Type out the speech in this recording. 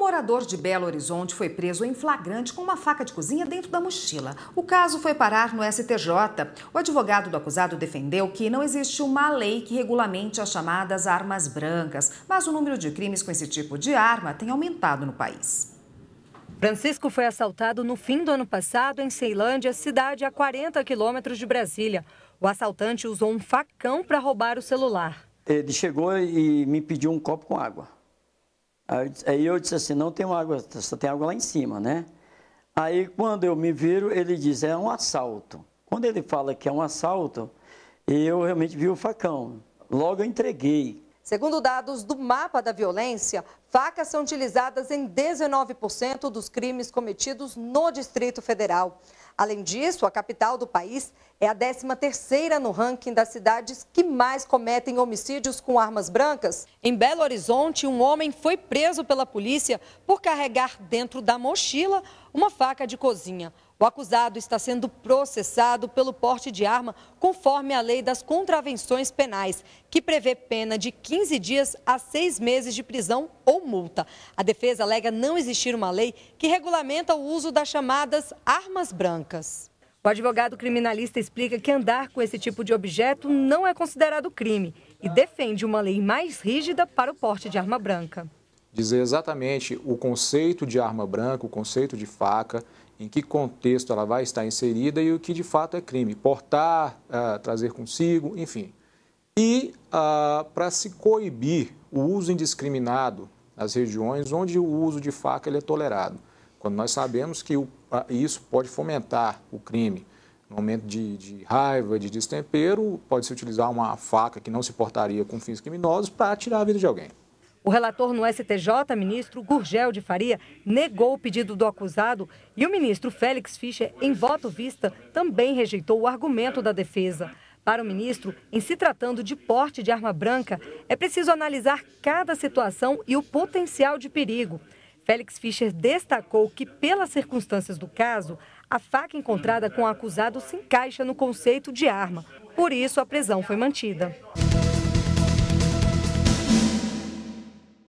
Um morador de Belo Horizonte foi preso em flagrante com uma faca de cozinha dentro da mochila. O caso foi parar no STJ. O advogado do acusado defendeu que não existe uma lei que regulamente as chamadas armas brancas, mas o número de crimes com esse tipo de arma tem aumentado no país. Francisco foi assaltado no fim do ano passado em Ceilândia, cidade a 40 quilômetros de Brasília. O assaltante usou um facão para roubar o celular. Ele chegou e me pediu um copo com água. Aí eu disse assim, não tem água, só tem água lá em cima, né? Aí quando eu me viro, ele diz, é um assalto. Quando ele fala que é um assalto, eu realmente vi o facão. Logo eu entreguei, Segundo dados do mapa da violência, facas são utilizadas em 19% dos crimes cometidos no Distrito Federal. Além disso, a capital do país é a 13ª no ranking das cidades que mais cometem homicídios com armas brancas. Em Belo Horizonte, um homem foi preso pela polícia por carregar dentro da mochila uma faca de cozinha. O acusado está sendo processado pelo porte de arma conforme a lei das contravenções penais, que prevê pena de 15 dias a 6 meses de prisão ou multa. A defesa alega não existir uma lei que regulamenta o uso das chamadas armas brancas. O advogado criminalista explica que andar com esse tipo de objeto não é considerado crime e defende uma lei mais rígida para o porte de arma branca dizer exatamente o conceito de arma branca, o conceito de faca, em que contexto ela vai estar inserida e o que de fato é crime. Portar, uh, trazer consigo, enfim. E uh, ah, para se coibir o uso indiscriminado nas regiões onde o uso de faca é tolerado, quando nós sabemos que o, uh, isso pode fomentar o crime. No momento de, de raiva, de destempero, pode-se utilizar uma faca que não se portaria com fins criminosos para tirar a vida de alguém. O relator no STJ, ministro Gurgel de Faria, negou o pedido do acusado e o ministro Félix Fischer, em voto vista, também rejeitou o argumento da defesa. Para o ministro, em se tratando de porte de arma branca, é preciso analisar cada situação e o potencial de perigo. Félix Fischer destacou que, pelas circunstâncias do caso, a faca encontrada com o acusado se encaixa no conceito de arma. Por isso, a prisão foi mantida.